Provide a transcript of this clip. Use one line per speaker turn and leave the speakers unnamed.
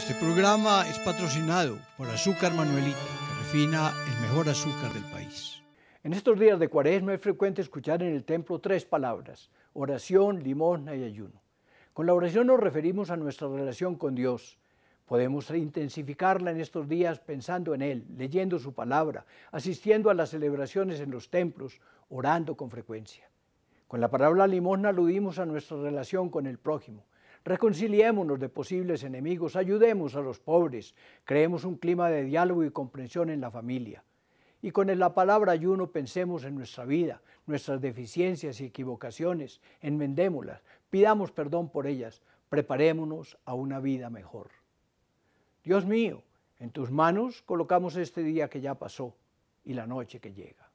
Este programa es patrocinado por Azúcar Manuelita, que refina el mejor azúcar del país. En estos días de cuaresma es frecuente escuchar en el templo tres palabras, oración, limosna y ayuno. Con la oración nos referimos a nuestra relación con Dios. Podemos intensificarla en estos días pensando en Él, leyendo su palabra, asistiendo a las celebraciones en los templos, orando con frecuencia. Con la palabra limosna aludimos a nuestra relación con el prójimo, Reconciliémonos de posibles enemigos, ayudemos a los pobres, creemos un clima de diálogo y comprensión en la familia. Y con la palabra ayuno pensemos en nuestra vida, nuestras deficiencias y equivocaciones, enmendémoslas, pidamos perdón por ellas, preparémonos a una vida mejor. Dios mío, en tus manos colocamos este día que ya pasó y la noche que llega.